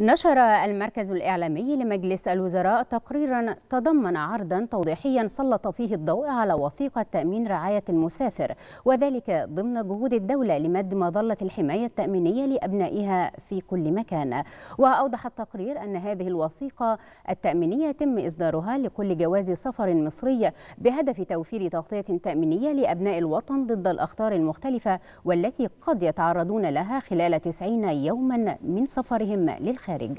نشر المركز الإعلامي لمجلس الوزراء تقريرا تضمن عرضا توضيحيا سلط فيه الضوء على وثيقة تأمين رعاية المسافر وذلك ضمن جهود الدولة لمد مظلة الحماية التأمينية لأبنائها في كل مكان وأوضح التقرير أن هذه الوثيقة التأمينية يتم إصدارها لكل جواز سفر مصري بهدف توفير تغطية تأمينية لأبناء الوطن ضد الأخطار المختلفة والتي قد يتعرضون لها خلال 90 يوما من سفرهم للخارج الخارج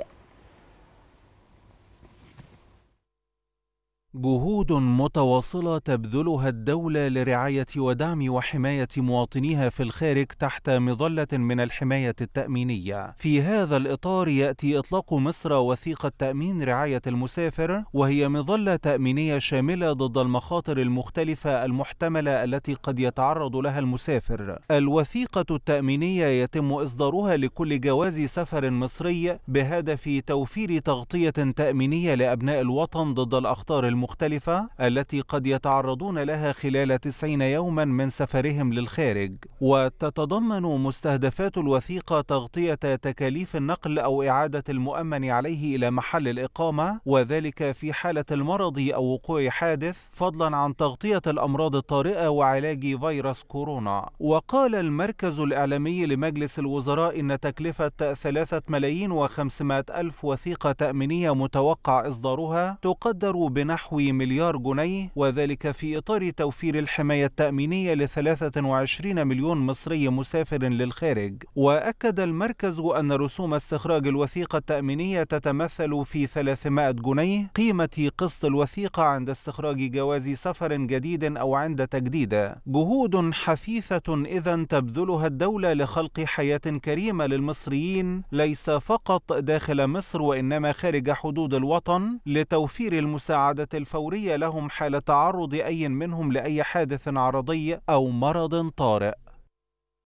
جهود متواصلة تبذلها الدولة لرعاية ودعم وحماية مواطنيها في الخارج تحت مظلة من الحماية التأمينية. في هذا الإطار يأتي إطلاق مصر وثيقة تأمين رعاية المسافر، وهي مظلة تأمينية شاملة ضد المخاطر المختلفة المحتملة التي قد يتعرض لها المسافر. الوثيقة التأمينية يتم إصدارها لكل جواز سفر مصري بهدف توفير تغطية تأمينية لأبناء الوطن ضد الأخطار المختلفة. المختلفة التي قد يتعرضون لها خلال 90 يوما من سفرهم للخارج وتتضمن مستهدفات الوثيقة تغطية تكاليف النقل أو إعادة المؤمن عليه إلى محل الإقامة وذلك في حالة المرض أو وقوع حادث فضلا عن تغطية الأمراض الطارئة وعلاج فيروس كورونا وقال المركز الإعلامي لمجلس الوزراء إن تكلفة 3 ملايين و500 ألف وثيقة تأمينية متوقع إصدارها تقدر بنحو نحو مليار جنيه وذلك في إطار توفير الحماية التأمينية ل 23 مليون مصري مسافر للخارج وأكد المركز أن رسوم استخراج الوثيقة التأمينية تتمثل في 300 جنيه قيمة قسط الوثيقة عند استخراج جواز سفر جديد أو عند تجديده جهود حثيثة إذا تبذلها الدولة لخلق حياة كريمة للمصريين ليس فقط داخل مصر وإنما خارج حدود الوطن لتوفير المساعدة الفورية لهم حال تعرض أي منهم لأي حادث عرضي أو مرض طارئ